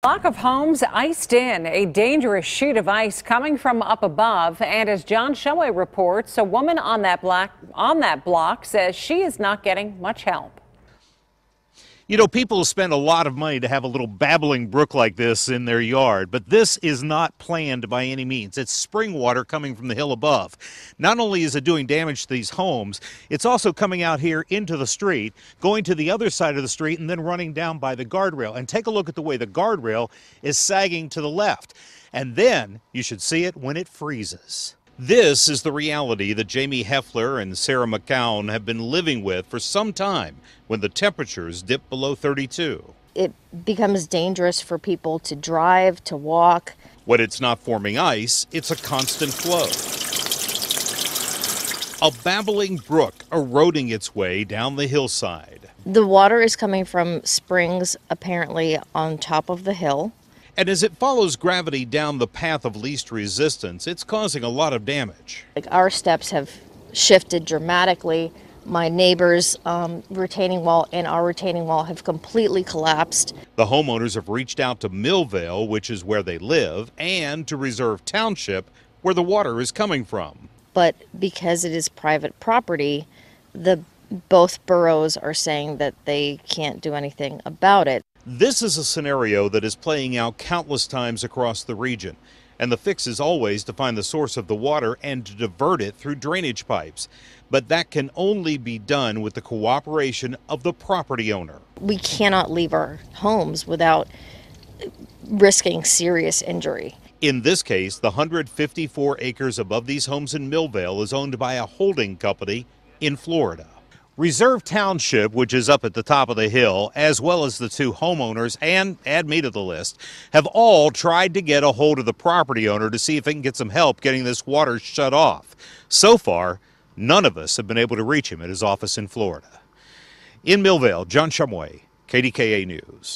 Block of homes iced in, a dangerous sheet of ice coming from up above. And as John Showay reports, a woman on that on that block says she is not getting much help. You know, people spend a lot of money to have a little babbling brook like this in their yard, but this is not planned by any means. It's spring water coming from the hill above. Not only is it doing damage to these homes, it's also coming out here into the street, going to the other side of the street, and then running down by the guardrail. And take a look at the way the guardrail is sagging to the left. And then you should see it when it freezes. This is the reality that Jamie Heffler and Sarah McCown have been living with for some time when the temperatures dip below 32. It becomes dangerous for people to drive, to walk. When it's not forming ice, it's a constant flow. A babbling brook eroding its way down the hillside. The water is coming from springs apparently on top of the hill. And as it follows gravity down the path of least resistance, it's causing a lot of damage. Like our steps have shifted dramatically. My neighbor's um, retaining wall and our retaining wall have completely collapsed. The homeowners have reached out to Millvale, which is where they live, and to Reserve Township, where the water is coming from. But because it is private property, the both boroughs are saying that they can't do anything about it. This is a scenario that is playing out countless times across the region, and the fix is always to find the source of the water and to divert it through drainage pipes. But that can only be done with the cooperation of the property owner. We cannot leave our homes without risking serious injury. In this case, the 154 acres above these homes in Millvale is owned by a holding company in Florida. Reserve Township, which is up at the top of the hill, as well as the two homeowners, and add me to the list, have all tried to get a hold of the property owner to see if they can get some help getting this water shut off. So far, none of us have been able to reach him at his office in Florida. In Millvale, John Shumway, KDKA News.